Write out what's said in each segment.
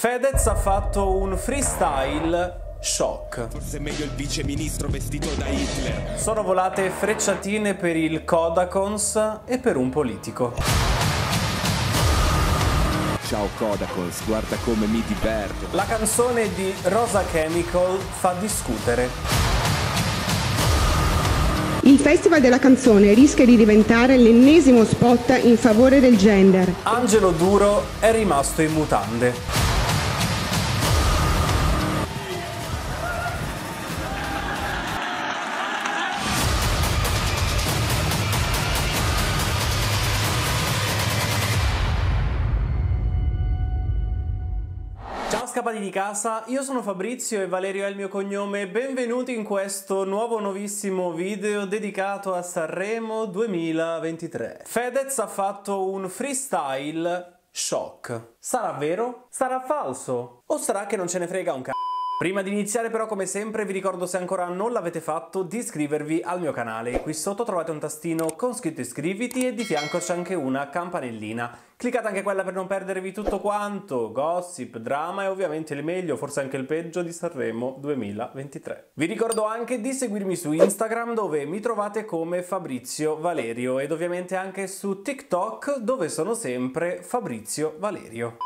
Fedez ha fatto un freestyle Shock. Forse meglio il viceministro vestito da Hitler. Sono volate frecciatine per il Kodakons e per un politico. Ciao Kodakons, guarda come mi diverto. La canzone di Rosa Chemical fa discutere. Il Festival della canzone rischia di diventare l'ennesimo spot in favore del gender. Angelo Duro è rimasto in mutande. Ciao scappati di casa, io sono Fabrizio e Valerio è il mio cognome, benvenuti in questo nuovo nuovissimo video dedicato a Sanremo 2023. Fedez ha fatto un freestyle shock. Sarà vero? Sarà falso? O sarà che non ce ne frega un c***o? Prima di iniziare però come sempre vi ricordo se ancora non l'avete fatto di iscrivervi al mio canale. Qui sotto trovate un tastino con scritto iscriviti e di fianco c'è anche una campanellina. Cliccate anche quella per non perdervi tutto quanto, gossip, drama e ovviamente il meglio, forse anche il peggio di Sanremo 2023. Vi ricordo anche di seguirmi su Instagram dove mi trovate come Fabrizio Valerio ed ovviamente anche su TikTok dove sono sempre Fabrizio Valerio.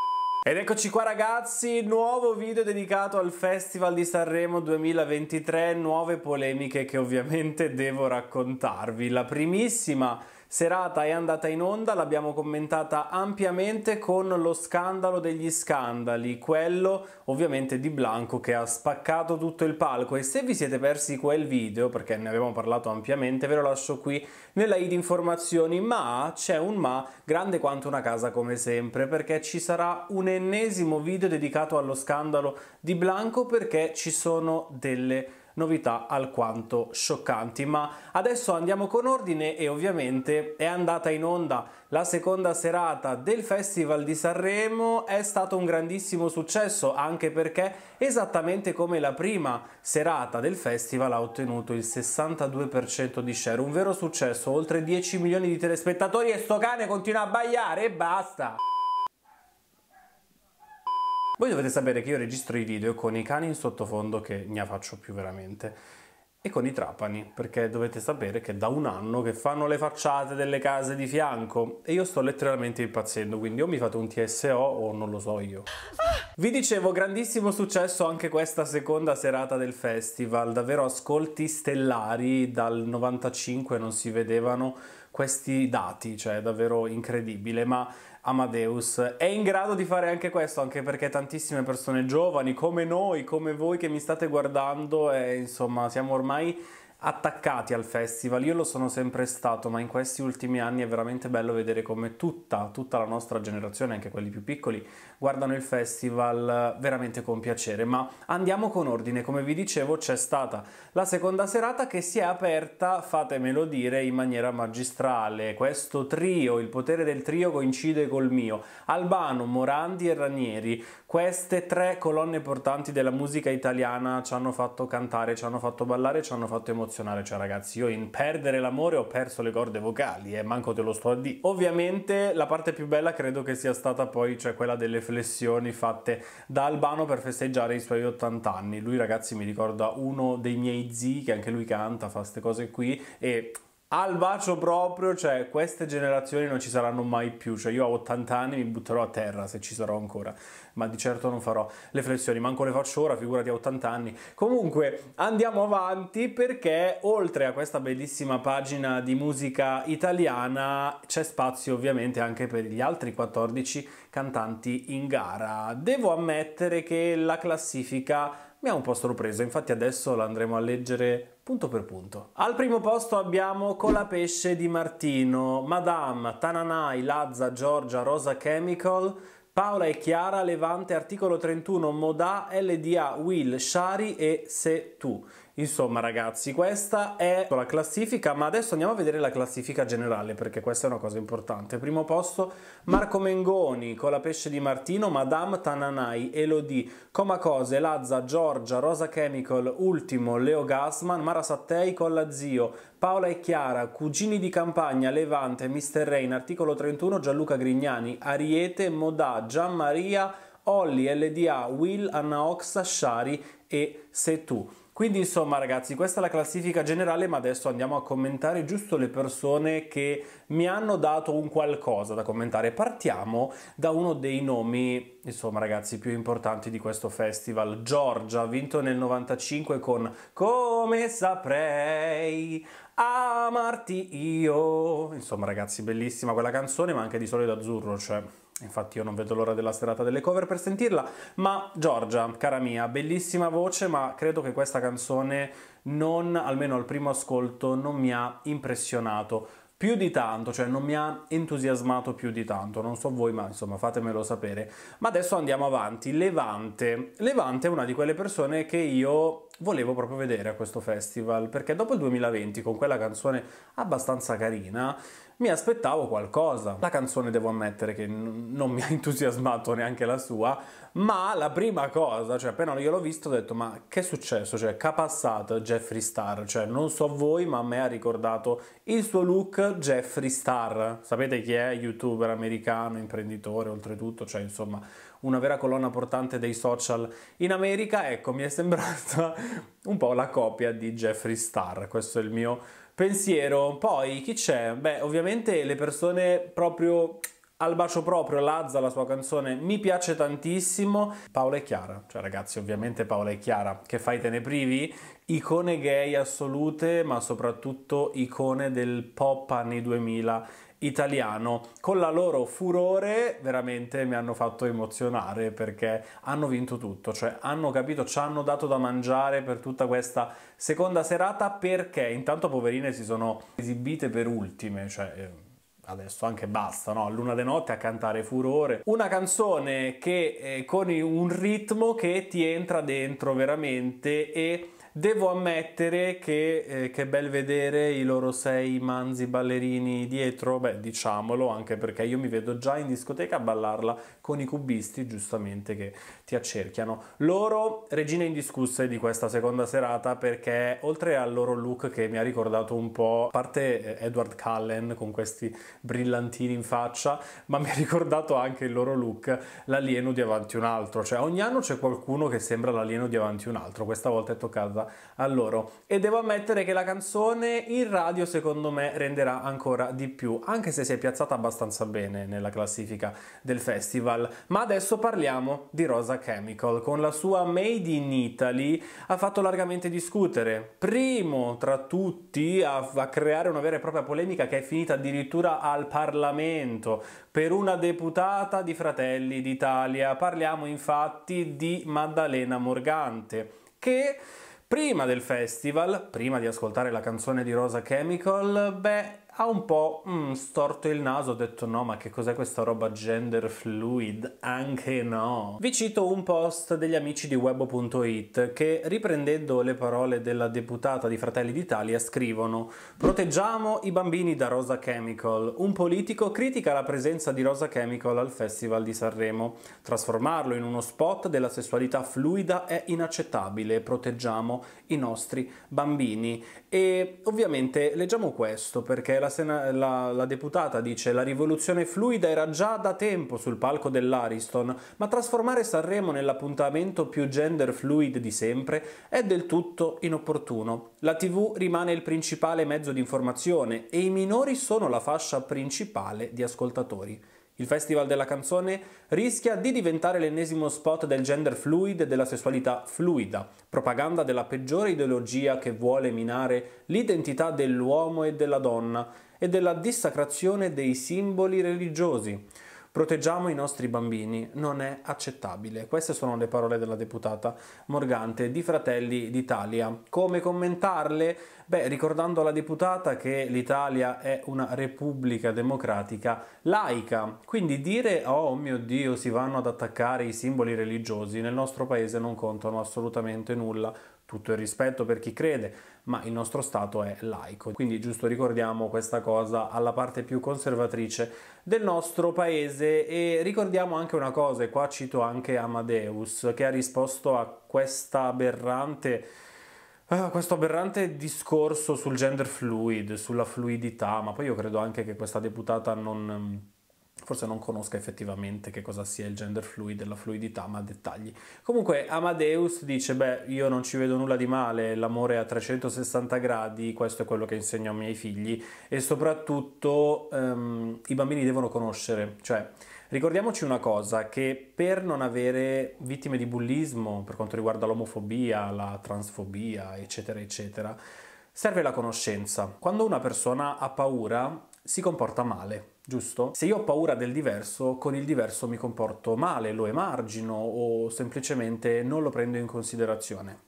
Ed eccoci qua ragazzi, nuovo video dedicato al Festival di Sanremo 2023, nuove polemiche che ovviamente devo raccontarvi. La primissima serata è andata in onda, l'abbiamo commentata ampiamente con lo scandalo degli scandali, quello ovviamente di Blanco che ha spaccato tutto il palco e se vi siete persi quel video, perché ne abbiamo parlato ampiamente, ve lo lascio qui nella i di informazioni, ma c'è un ma grande quanto una casa come sempre, perché ci sarà un ennesimo video dedicato allo scandalo di Blanco perché ci sono delle novità alquanto scioccanti. Ma adesso andiamo con ordine e ovviamente è andata in onda la seconda serata del Festival di Sanremo, è stato un grandissimo successo anche perché esattamente come la prima serata del festival ha ottenuto il 62% di share, un vero successo, oltre 10 milioni di telespettatori e sto cane continua a bagliare e basta! Voi dovete sapere che io registro i video con i cani in sottofondo che ne faccio più veramente e con i trapani, perché dovete sapere che da un anno che fanno le facciate delle case di fianco e io sto letteralmente impazzendo, quindi o mi fate un TSO o non lo so io. Vi dicevo, grandissimo successo anche questa seconda serata del festival, davvero ascolti stellari, dal 95 non si vedevano questi dati, cioè è davvero incredibile, ma Amadeus è in grado di fare anche questo, anche perché tantissime persone giovani come noi, come voi che mi state guardando, e eh, insomma, siamo ormai attaccati al festival. Io lo sono sempre stato, ma in questi ultimi anni è veramente bello vedere come tutta, tutta la nostra generazione, anche quelli più piccoli, guardano il festival eh, veramente con piacere. Ma andiamo con ordine, come vi dicevo c'è stata la seconda serata che si è aperta, fatemelo dire, in maniera magistrale. Questo trio, il potere del trio coincide col mio. Albano, Morandi e Ranieri queste tre colonne portanti della musica italiana ci hanno fatto cantare, ci hanno fatto ballare, ci hanno fatto emozionare. Cioè, ragazzi, io in perdere l'amore ho perso le corde vocali e eh, manco te lo sto a dire. Ovviamente la parte più bella credo che sia stata poi, cioè quella delle flessioni fatte da Albano per festeggiare i suoi 80 anni. Lui, ragazzi, mi ricorda uno dei miei zii, che anche lui canta, fa queste cose qui e al bacio proprio, cioè queste generazioni non ci saranno mai più, cioè io a 80 anni mi butterò a terra se ci sarò ancora ma di certo non farò le flessioni, manco le faccio ora, figurati a 80 anni. Comunque andiamo avanti perché oltre a questa bellissima pagina di musica italiana c'è spazio ovviamente anche per gli altri 14 cantanti in gara. Devo ammettere che la classifica mi ha un po' sorpreso, infatti adesso la andremo a leggere punto per punto. Al primo posto abbiamo Colapesce di Martino, Madame, Tananai, Lazza, Giorgia, Rosa Chemical, Paola e Chiara, Levante, articolo 31, Modà, LDA, Will, Shari e Se Tu. Insomma ragazzi, questa è la classifica, ma adesso andiamo a vedere la classifica generale perché questa è una cosa importante. Primo posto Marco Mengoni, con la pesce di Martino, Madame Tananai, Elodie, Comacose, Lazza, Giorgia, Rosa Chemical, Ultimo, Leo Gassman, Mara Sattei, con la Zio, Paola e Chiara, Cugini di Campagna, Levante, Mr. Rain, Articolo 31, Gianluca Grignani, Ariete, Modà, Gianmaria, Olli, LDA, Will, Anna Oxa, Shari e Se quindi insomma ragazzi questa è la classifica generale ma adesso andiamo a commentare giusto le persone che mi hanno dato un qualcosa da commentare. Partiamo da uno dei nomi insomma ragazzi più importanti di questo festival, Giorgia, vinto nel 95 con Come saprei amarti io. Insomma ragazzi bellissima quella canzone ma anche di solito azzurro cioè Infatti io non vedo l'ora della serata delle cover per sentirla, ma Giorgia, cara mia, bellissima voce, ma credo che questa canzone non, almeno al primo ascolto, non mi ha impressionato più di tanto, cioè non mi ha entusiasmato più di tanto, non so voi, ma insomma fatemelo sapere. Ma adesso andiamo avanti. Levante. Levante è una di quelle persone che io volevo proprio vedere a questo festival, perché dopo il 2020 con quella canzone abbastanza carina mi aspettavo qualcosa. La canzone devo ammettere che non mi ha entusiasmato neanche la sua, ma la prima cosa, cioè appena io l'ho visto ho detto ma che è successo, cioè che ha Jeffree Star, cioè non so voi ma a me ha ricordato il suo look Jeffree Star, sapete chi è? Youtuber americano, imprenditore oltretutto, cioè insomma una vera colonna portante dei social in America, ecco mi è sembrata un po' la copia di Jeffree Star, questo è il mio pensiero. Poi chi c'è? Beh ovviamente le persone proprio al bacio proprio Lazza, la sua canzone mi piace tantissimo. Paola e Chiara, cioè ragazzi ovviamente Paola e Chiara, che fai te ne privi? Icone gay assolute, ma soprattutto icone del pop anni 2000 italiano. Con la loro furore veramente mi hanno fatto emozionare perché hanno vinto tutto, cioè hanno capito, ci hanno dato da mangiare per tutta questa seconda serata perché intanto poverine si sono esibite per ultime, cioè eh, adesso anche basta, no? luna de notte a cantare furore. Una canzone che eh, con un ritmo che ti entra dentro veramente e Devo ammettere che, eh, che bel vedere i loro sei manzi ballerini dietro, beh diciamolo anche perché io mi vedo già in discoteca a ballarla con i cubisti giustamente che ti accerchiano. Loro regine indiscusse di questa seconda serata perché oltre al loro look che mi ha ricordato un po', a parte eh, Edward Cullen con questi brillantini in faccia, ma mi ha ricordato anche il loro look, l'alieno di avanti un altro, cioè ogni anno c'è qualcuno che sembra l'alieno di avanti un altro, questa volta è toccata a loro e devo ammettere che la canzone in radio secondo me renderà ancora di più anche se si è piazzata abbastanza bene nella classifica del festival ma adesso parliamo di Rosa Chemical con la sua Made in Italy ha fatto largamente discutere primo tra tutti a, a creare una vera e propria polemica che è finita addirittura al Parlamento per una deputata di Fratelli d'Italia parliamo infatti di Maddalena Morgante che Prima del festival, prima di ascoltare la canzone di Rosa Chemical, beh, ha un po' mm, storto il naso, ha detto no, ma che cos'è questa roba gender fluid? Anche no. Vi cito un post degli amici di webo.it che riprendendo le parole della deputata di Fratelli d'Italia scrivono Proteggiamo i bambini da Rosa Chemical. Un politico critica la presenza di Rosa Chemical al Festival di Sanremo. Trasformarlo in uno spot della sessualità fluida è inaccettabile. Proteggiamo i nostri bambini. E ovviamente leggiamo questo perché la, sena- la, la deputata dice la rivoluzione fluida era già da tempo sul palco dell'Ariston, ma trasformare Sanremo nell'appuntamento più gender fluid di sempre è del tutto inopportuno. La TV rimane il principale mezzo di informazione e i minori sono la fascia principale di ascoltatori. Il Festival della canzone rischia di diventare l'ennesimo spot del gender fluid e della sessualità fluida, propaganda della peggiore ideologia che vuole minare l'identità dell'uomo e della donna e della dissacrazione dei simboli religiosi. Proteggiamo i nostri bambini, non è accettabile. Queste sono le parole della deputata Morgante di Fratelli d'Italia. Come commentarle? Beh, ricordando alla deputata che l'Italia è una repubblica democratica laica, quindi dire oh mio Dio si vanno ad attaccare i simboli religiosi nel nostro paese non contano assolutamente nulla tutto il rispetto per chi crede, ma il nostro Stato è laico. Quindi giusto ricordiamo questa cosa alla parte più conservatrice del nostro paese e ricordiamo anche una cosa, e qua cito anche Amadeus, che ha risposto a questa aberrante... Uh, questo aberrante discorso sul gender fluid, sulla fluidità, ma poi io credo anche che questa deputata non, forse non conosca effettivamente che cosa sia il gender fluid e la fluidità, ma dettagli. Comunque Amadeus dice, beh, io non ci vedo nulla di male, l'amore a 360 gradi, questo è quello che insegno ai miei figli e soprattutto um, i bambini devono conoscere, cioè ricordiamoci una cosa, che per non avere vittime di bullismo per quanto riguarda l'omofobia, la transfobia, eccetera, eccetera, serve la conoscenza. Quando una persona ha paura, si comporta male, giusto? Se io ho paura del diverso, con il diverso mi comporto male, lo emargino o semplicemente non lo prendo in considerazione.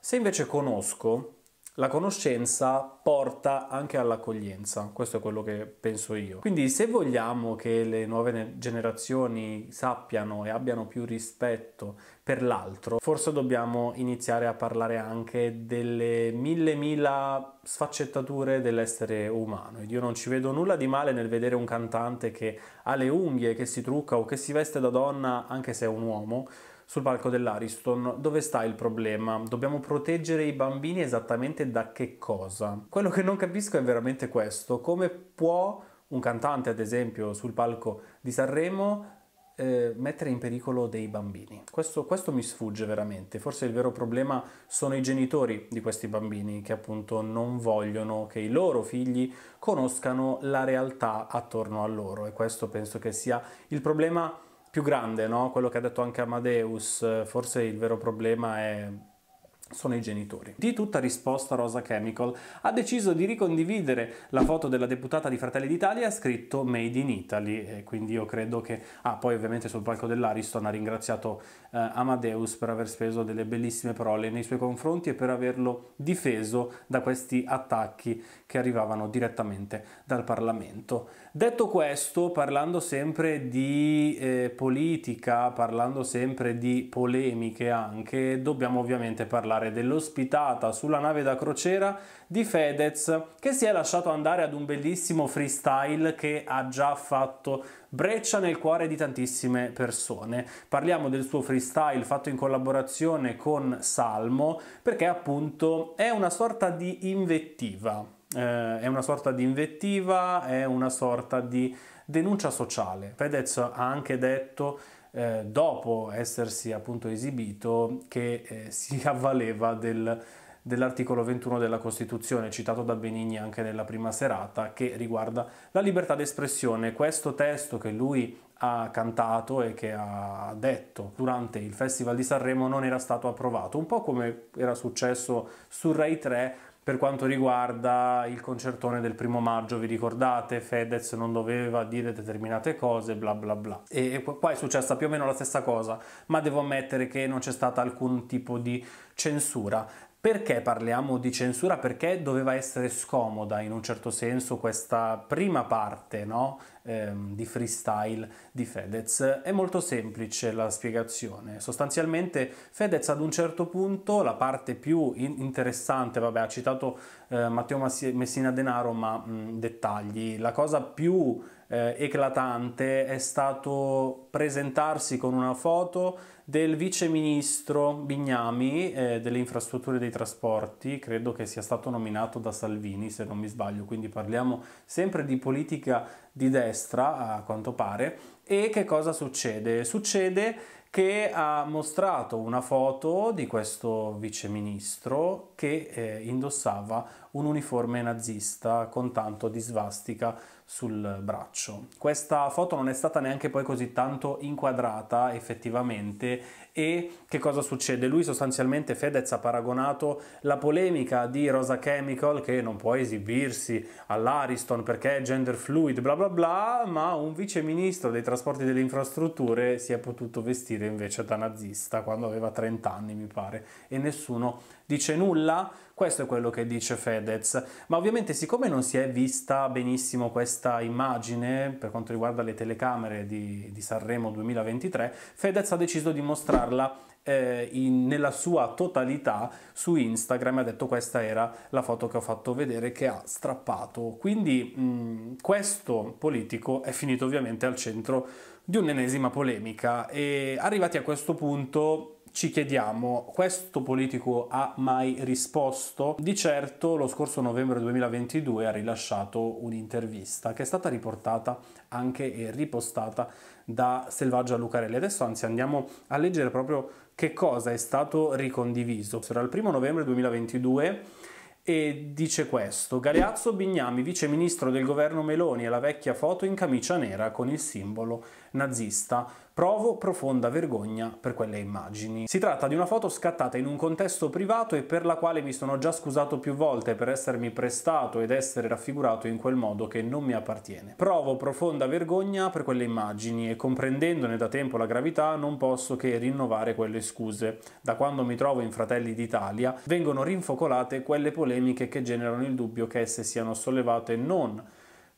Se invece conosco, la conoscenza porta anche all'accoglienza, questo è quello che penso io. Quindi se vogliamo che le nuove generazioni sappiano e abbiano più rispetto per l'altro, forse dobbiamo iniziare a parlare anche delle mille mila sfaccettature dell'essere umano. io non ci vedo nulla di male nel vedere un cantante che ha le unghie, che si trucca o che si veste da donna, anche se è un uomo, sul palco dell'Ariston, dove sta il problema? Dobbiamo proteggere i bambini esattamente da che cosa? Quello che non capisco è veramente questo, come può un cantante, ad esempio, sul palco di Sanremo eh, mettere in pericolo dei bambini. Questo, questo, mi sfugge veramente, forse il vero problema sono i genitori di questi bambini che appunto non vogliono che i loro figli conoscano la realtà attorno a loro e questo penso che sia il problema più grande, no? quello che ha detto anche Amadeus, forse il vero problema è sono i genitori. Di tutta risposta Rosa Chemical ha deciso di ricondividere la foto della deputata di Fratelli d'Italia e ha scritto Made in Italy e quindi io credo che... Ah, poi ovviamente sul palco dell'Ariston ha ringraziato eh, Amadeus per aver speso delle bellissime parole nei suoi confronti e per averlo difeso da questi attacchi che arrivavano direttamente dal Parlamento. Detto questo, parlando sempre di eh, politica, parlando sempre di polemiche anche, dobbiamo ovviamente parlare parlare dell'ospitata sulla nave da crociera di Fedez che si è lasciato andare ad un bellissimo freestyle che ha già fatto breccia nel cuore di tantissime persone. Parliamo del suo freestyle fatto in collaborazione con Salmo perché appunto è una sorta di invettiva. Eh, è una sorta di invettiva, è una sorta di denuncia sociale. Fedez ha anche detto eh, dopo essersi appunto esibito che eh, si avvaleva del, dell'articolo 21 della Costituzione, citato da Benigni anche nella prima serata, che riguarda la libertà d'espressione. Questo testo che lui ha cantato e che ha detto durante il Festival di Sanremo non era stato approvato, un po' come era successo su Rai 3 per quanto riguarda il concertone del primo maggio, vi ricordate? Fedez non doveva dire determinate cose, bla bla bla. E qua è successa più o meno la stessa cosa, ma devo ammettere che non c'è stato alcun tipo di censura. Perché parliamo di censura? Perché doveva essere scomoda in un certo senso questa prima parte no? ehm, di freestyle di Fedez? È molto semplice la spiegazione. Sostanzialmente Fedez ad un certo punto, la parte più in- interessante, vabbè ha citato eh, Matteo Massi- Messina Denaro ma mh, dettagli, la cosa più eh, eclatante è stato presentarsi con una foto del viceministro Bignami eh, delle infrastrutture e dei trasporti, credo che sia stato nominato da Salvini se non mi sbaglio, quindi parliamo sempre di politica di destra a quanto pare. E che cosa succede? Succede che ha mostrato una foto di questo viceministro che eh, indossava un uniforme nazista con tanto di svastica sul braccio. Questa foto non è stata neanche poi così tanto inquadrata effettivamente e che cosa succede? Lui sostanzialmente Fedez ha paragonato la polemica di Rosa Chemical che non può esibirsi all'Ariston perché è gender fluid bla bla bla ma un vice ministro dei trasporti e delle infrastrutture si è potuto vestire invece da nazista quando aveva 30 anni mi pare e nessuno dice nulla? Questo è quello che dice Fedez, ma ovviamente siccome non si è vista benissimo questa immagine per quanto riguarda le telecamere di, di Sanremo 2023, Fedez ha deciso di mostrarla eh, in, nella sua totalità su Instagram, ha detto questa era la foto che ho fatto vedere che ha strappato. Quindi mh, mm, questo politico è finito ovviamente al centro di un'ennesima polemica e arrivati a questo punto ci chiediamo, questo politico ha mai risposto? Di certo lo scorso novembre 2022 ha rilasciato un'intervista che è stata riportata anche e ripostata da Selvaggia Lucarelli. Adesso anzi andiamo a leggere proprio che cosa è stato ricondiviso. Sarà il primo novembre 2022 e dice questo: Galeazzo Bignami, vice ministro del governo Meloni, e la vecchia foto in camicia nera con il simbolo nazista. Provo profonda vergogna per quelle immagini. Si tratta di una foto scattata in un contesto privato e per la quale mi sono già scusato più volte per essermi prestato ed essere raffigurato in quel modo che non mi appartiene. Provo profonda vergogna per quelle immagini e comprendendone da tempo la gravità non posso che rinnovare quelle scuse. Da quando mi trovo in Fratelli d'Italia vengono rinfocolate quelle polemiche che generano il dubbio che esse siano sollevate non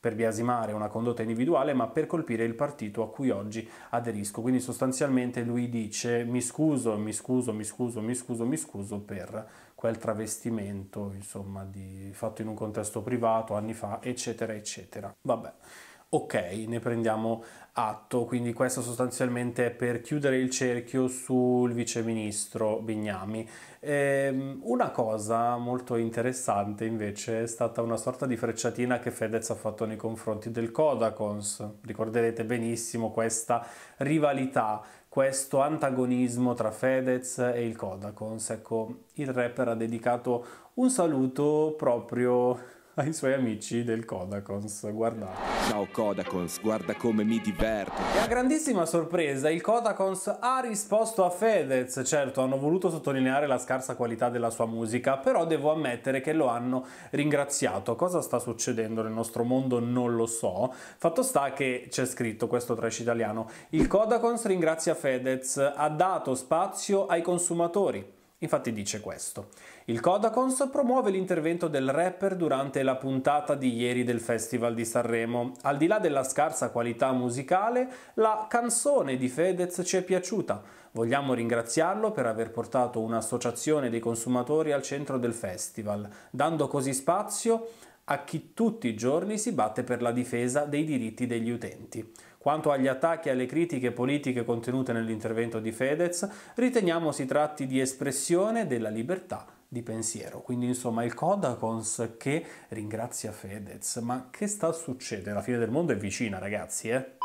per biasimare una condotta individuale, ma per colpire il partito a cui oggi aderisco. Quindi sostanzialmente lui dice mi scuso, mi scuso, mi scuso, mi scuso, mi scuso per quel travestimento, insomma, di, fatto in un contesto privato anni fa, eccetera, eccetera. Vabbè. Ok, ne prendiamo atto, quindi questo sostanzialmente è per chiudere il cerchio sul viceministro Bignami. Ehm, una cosa molto interessante invece è stata una sorta di frecciatina che Fedez ha fatto nei confronti del Kodakons. Ricorderete benissimo questa rivalità, questo antagonismo tra Fedez e il Kodakons. Ecco, il rapper ha dedicato un saluto proprio ai suoi amici del Kodakons. Guardate. Ciao Kodakons, guarda come mi diverto. E a grandissima sorpresa il Kodakons ha risposto a Fedez. Certo, hanno voluto sottolineare la scarsa qualità della sua musica, però devo ammettere che lo hanno ringraziato. Cosa sta succedendo nel nostro mondo non lo so. Fatto sta che c'è scritto questo trash italiano. Il Kodakons ringrazia Fedez, ha dato spazio ai consumatori. Infatti dice questo. Il Codacons promuove l'intervento del rapper durante la puntata di ieri del Festival di Sanremo. Al di là della scarsa qualità musicale, la canzone di Fedez ci è piaciuta. Vogliamo ringraziarlo per aver portato un'associazione dei consumatori al centro del festival, dando così spazio a chi tutti i giorni si batte per la difesa dei diritti degli utenti. Quanto agli attacchi e alle critiche politiche contenute nell'intervento di Fedez, riteniamo si tratti di espressione della libertà di pensiero. Quindi insomma il Codacons che ringrazia Fedez. Ma che sta succedendo? La fine del mondo è vicina ragazzi, eh?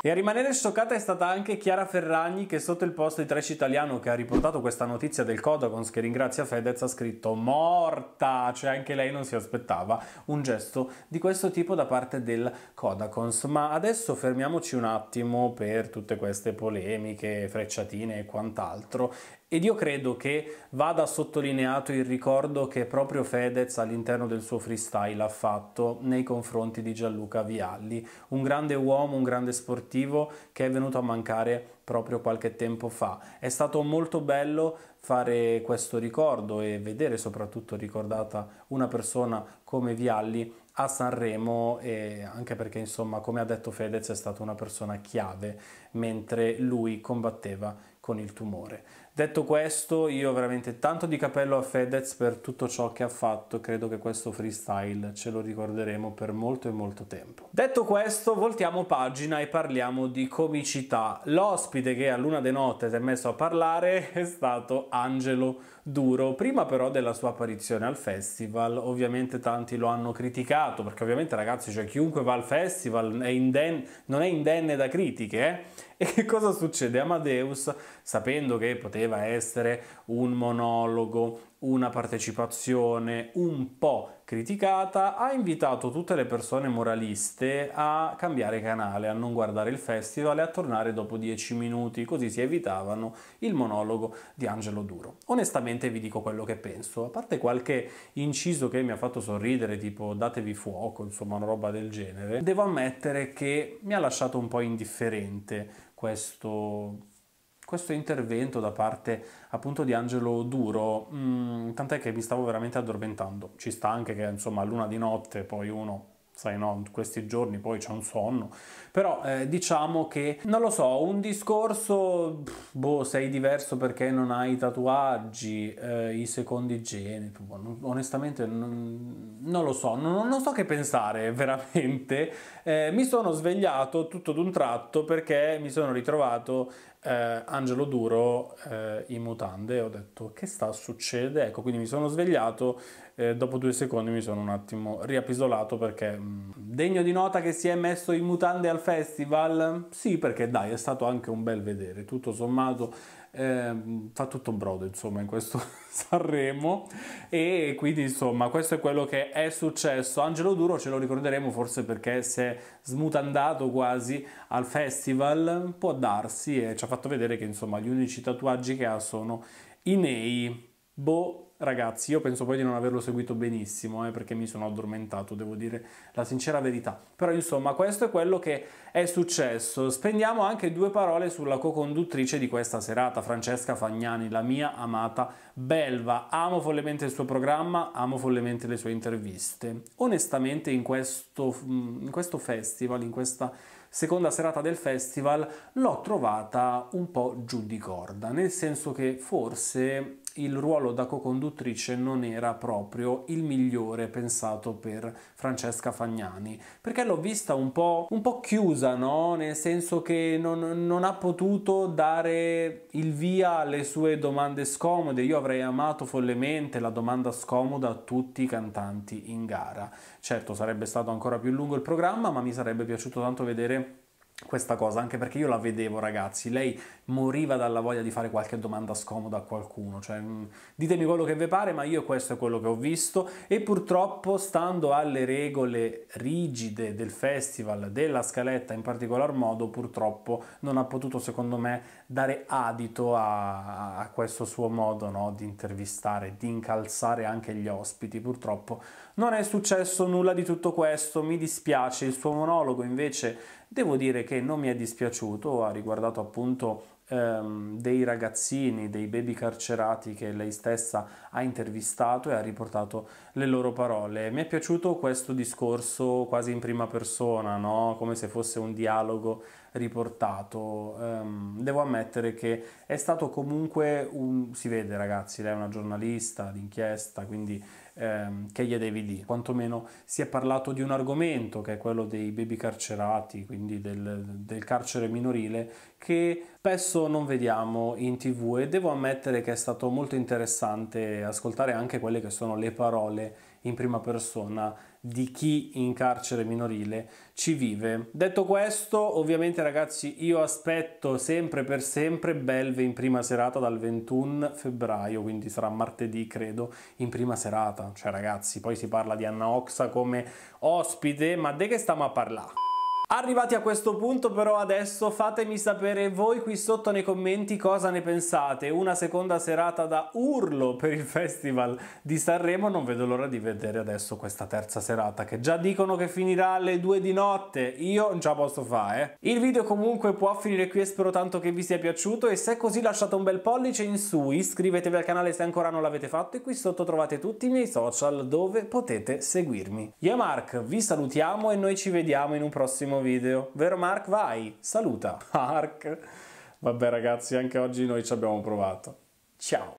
E a rimanere scioccata è stata anche Chiara Ferragni che sotto il post di Trash Italiano che ha riportato questa notizia del Codagons che ringrazia Fedez ha scritto morta, cioè anche lei non si aspettava un gesto di questo tipo da parte del Codacons. Ma adesso fermiamoci un attimo per tutte queste polemiche, frecciatine e quant'altro ed io credo che vada sottolineato il ricordo che proprio Fedez all'interno del suo freestyle ha fatto nei confronti di Gianluca Vialli, un grande uomo, un grande sportivo che è venuto a mancare proprio qualche tempo fa. È stato molto bello fare questo ricordo e vedere soprattutto ricordata una persona come Vialli a Sanremo e anche perché insomma come ha detto Fedez è stata una persona chiave mentre lui combatteva con il tumore. Detto questo, io veramente tanto di capello a Fedez per tutto ciò che ha fatto, credo che questo freestyle ce lo ricorderemo per molto e molto tempo. Detto questo, voltiamo pagina e parliamo di comicità. L'ospite che a luna de notte si è messo a parlare è stato Angelo Duro, prima però della sua apparizione al festival. Ovviamente tanti lo hanno criticato, perché ovviamente ragazzi, cioè chiunque va al festival è inden non è indenne da critiche, eh? E che cosa succede? Amadeus, sapendo che poteva essere un monologo, una partecipazione un po' criticata, ha invitato tutte le persone moraliste a cambiare canale, a non guardare il festival e a tornare dopo dieci minuti, così si evitavano il monologo di Angelo Duro. Onestamente vi dico quello che penso, a parte qualche inciso che mi ha fatto sorridere, tipo datevi fuoco, insomma una roba del genere, devo ammettere che mi ha lasciato un po' indifferente questo, questo intervento da parte appunto di Angelo Duro, mh, mm, tant'è che mi stavo veramente addormentando, ci sta anche che insomma a luna di notte poi uno sai no, questi giorni poi c'è un sonno, però eh, diciamo che, non lo so, un discorso, pff, boh, sei diverso perché non hai i tatuaggi, eh, i secondi geni, boh, onestamente non, non, lo so, non, non, so che pensare veramente, eh, mi sono svegliato tutto d'un tratto perché mi sono ritrovato eh, Angelo Duro eh, in mutande ho detto che sta succedendo, ecco, quindi mi sono svegliato dopo due secondi mi sono un attimo riappisolato perché... Mm, degno di nota che si è messo in mutande al festival? Sì, perché dai, è stato anche un bel vedere, tutto sommato eh, fa tutto brodo insomma in questo Sanremo e quindi insomma questo è quello che è successo Angelo Duro ce lo ricorderemo forse perché si è smutandato quasi al festival può darsi e ci ha fatto vedere che insomma gli unici tatuaggi che ha sono i nei boh ragazzi, io penso poi di non averlo seguito benissimo, eh, perché mi sono addormentato, devo dire la sincera verità. Però insomma, questo è quello che è successo. Spendiamo anche due parole sulla co-conduttrice di questa serata, Francesca Fagnani, la mia amata Belva. Amo follemente il suo programma, amo follemente le sue interviste. Onestamente in questo, mm, in questo festival, in questa seconda serata del festival, l'ho trovata un po' giù di corda, nel senso che forse il ruolo da co-conduttrice non era proprio il migliore pensato per Francesca Fagnani, perché l'ho vista un po', un po chiusa, no? nel senso che non, non ha potuto dare il via alle sue domande scomode. Io avrei amato follemente la domanda scomoda a tutti i cantanti in gara. Certo, sarebbe stato ancora più lungo il programma, ma mi sarebbe piaciuto tanto vedere questa cosa, anche perché io la vedevo, ragazzi, lei moriva dalla voglia di fare qualche domanda scomoda a qualcuno, cioè mm, ditemi quello che vi pare, ma io questo è quello che ho visto e purtroppo stando alle regole rigide del festival, della scaletta in particolar modo, purtroppo non ha potuto secondo me dare adito a, a questo suo modo no, di intervistare, di incalzare anche gli ospiti, purtroppo non è successo nulla di tutto questo, mi dispiace, il suo monologo invece Devo dire che non mi è dispiaciuto, ha riguardato appunto ehm, dei ragazzini, dei baby carcerati che lei stessa ha intervistato e ha riportato le loro parole. Mi è piaciuto questo discorso quasi in prima persona, no? come se fosse un dialogo riportato. Ehm, devo ammettere che è stato comunque un... si vede ragazzi, lei è una giornalista d'inchiesta, quindi ehm, che gli devi lì. Quantomeno si è parlato di un argomento che è quello dei baby carcerati, quindi del, del carcere minorile, che spesso non vediamo in tv e devo ammettere che è stato molto interessante ascoltare anche quelle che sono le parole in prima persona di chi in carcere minorile ci vive. Detto questo, ovviamente ragazzi, io aspetto sempre per sempre Belve in prima serata dal 21 febbraio, quindi sarà martedì credo, in prima serata. Cioè ragazzi, poi si parla di Anna Oxa come ospite, ma di che stiamo a parlare? Arrivati a questo punto però adesso fatemi sapere voi qui sotto nei commenti cosa ne pensate. Una seconda serata da urlo per il Festival di Sanremo, non vedo l'ora di vedere adesso questa terza serata che già dicono che finirà alle 2 di notte, io non ce la posso fare. Eh. Il video comunque può finire qui e spero tanto che vi sia piaciuto e se è così lasciate un bel pollice in su, iscrivetevi al canale se ancora non l'avete fatto e qui sotto trovate tutti i miei social dove potete seguirmi. Io e Mark vi salutiamo e noi ci vediamo in un prossimo video prossimo video. Vero Mark? Vai, saluta Mark. Vabbè ragazzi, anche oggi noi ci abbiamo provato. Ciao!